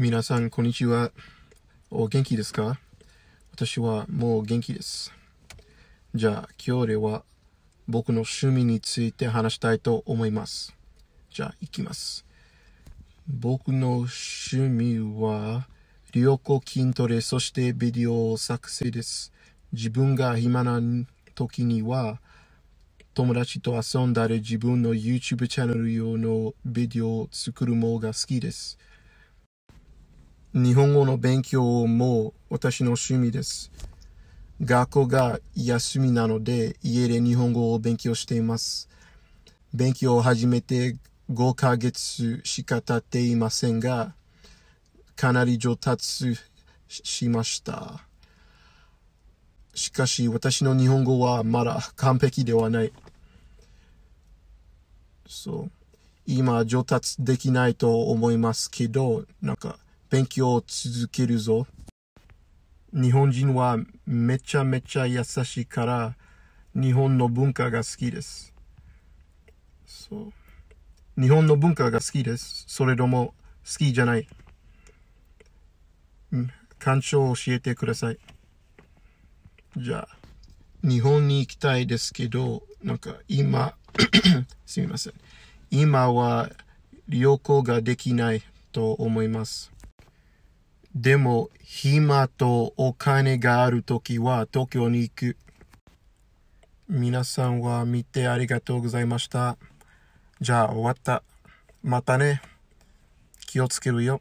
皆さん、こんにちは。お元気ですか私はもう元気です。じゃあ、今日では僕の趣味について話したいと思います。じゃあ、いきます。僕の趣味は、旅行筋トレ、そしてビデオ作成です。自分が暇な時には、友達と遊んだり自分の YouTube チャンネル用のビデオを作るのが好きです。日本語の勉強も私の趣味です。学校が休みなので家で日本語を勉強しています。勉強を始めて5ヶ月しか経っていませんが、かなり上達しました。しかし私の日本語はまだ完璧ではない。そう。今上達できないと思いますけど、なんか勉強を続けるぞ。日本人はめちゃめちゃ優しいから、日本の文化が好きです。そう。日本の文化が好きです。それとも好きじゃない。感想を教えてください。じゃあ、日本に行きたいですけど、なんか今、すみません。今は旅行ができないと思います。でも、暇とお金があるときは東京に行く。皆さんは見てありがとうございました。じゃあ終わった。またね。気をつけるよ。